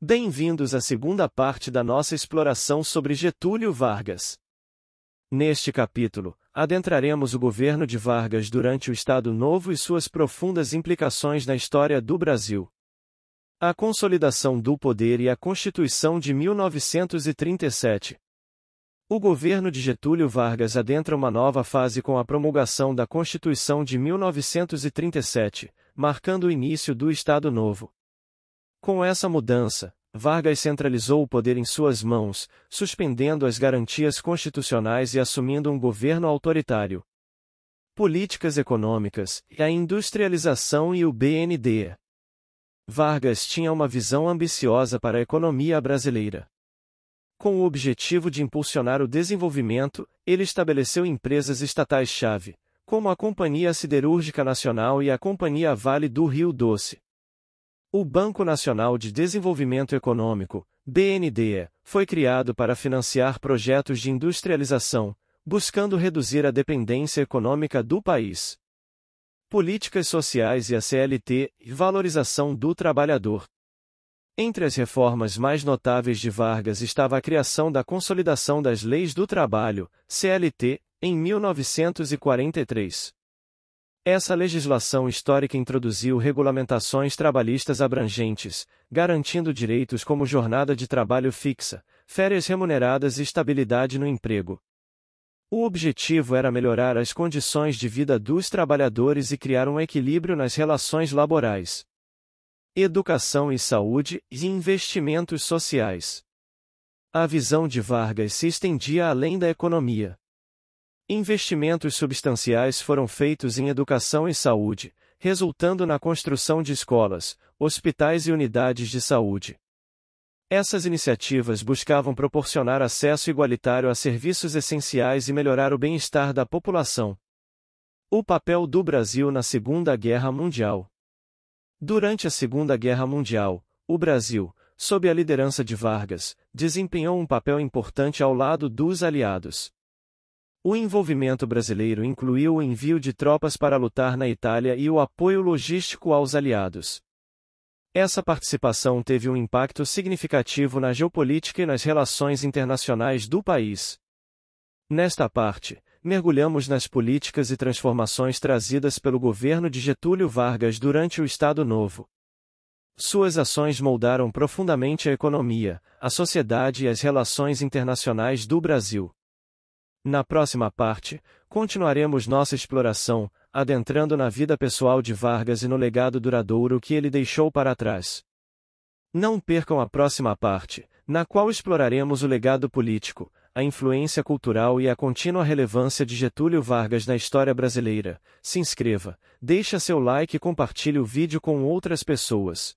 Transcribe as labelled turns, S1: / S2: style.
S1: Bem-vindos à segunda parte da nossa exploração sobre Getúlio Vargas. Neste capítulo, adentraremos o governo de Vargas durante o Estado Novo e suas profundas implicações na história do Brasil. A consolidação do poder e a Constituição de 1937. O governo de Getúlio Vargas adentra uma nova fase com a promulgação da Constituição de 1937, marcando o início do Estado Novo. Com essa mudança, Vargas centralizou o poder em suas mãos, suspendendo as garantias constitucionais e assumindo um governo autoritário. Políticas econômicas, a industrialização e o BND. Vargas tinha uma visão ambiciosa para a economia brasileira. Com o objetivo de impulsionar o desenvolvimento, ele estabeleceu empresas estatais-chave, como a Companhia Siderúrgica Nacional e a Companhia Vale do Rio Doce. O Banco Nacional de Desenvolvimento Econômico, BNDE, foi criado para financiar projetos de industrialização, buscando reduzir a dependência econômica do país. Políticas sociais e a CLT e valorização do trabalhador. Entre as reformas mais notáveis de Vargas estava a criação da Consolidação das Leis do Trabalho, CLT, em 1943. Essa legislação histórica introduziu regulamentações trabalhistas abrangentes, garantindo direitos como jornada de trabalho fixa, férias remuneradas e estabilidade no emprego. O objetivo era melhorar as condições de vida dos trabalhadores e criar um equilíbrio nas relações laborais. Educação e saúde e investimentos sociais. A visão de Vargas se estendia além da economia. Investimentos substanciais foram feitos em educação e saúde, resultando na construção de escolas, hospitais e unidades de saúde. Essas iniciativas buscavam proporcionar acesso igualitário a serviços essenciais e melhorar o bem-estar da população. O papel do Brasil na Segunda Guerra Mundial. Durante a Segunda Guerra Mundial, o Brasil, sob a liderança de Vargas, desempenhou um papel importante ao lado dos aliados. O envolvimento brasileiro incluiu o envio de tropas para lutar na Itália e o apoio logístico aos aliados. Essa participação teve um impacto significativo na geopolítica e nas relações internacionais do país. Nesta parte, mergulhamos nas políticas e transformações trazidas pelo governo de Getúlio Vargas durante o Estado Novo. Suas ações moldaram profundamente a economia, a sociedade e as relações internacionais do Brasil. Na próxima parte, continuaremos nossa exploração, adentrando na vida pessoal de Vargas e no legado duradouro que ele deixou para trás. Não percam a próxima parte, na qual exploraremos o legado político, a influência cultural e a contínua relevância de Getúlio Vargas na história brasileira. Se inscreva, deixe seu like e compartilhe o vídeo com outras pessoas.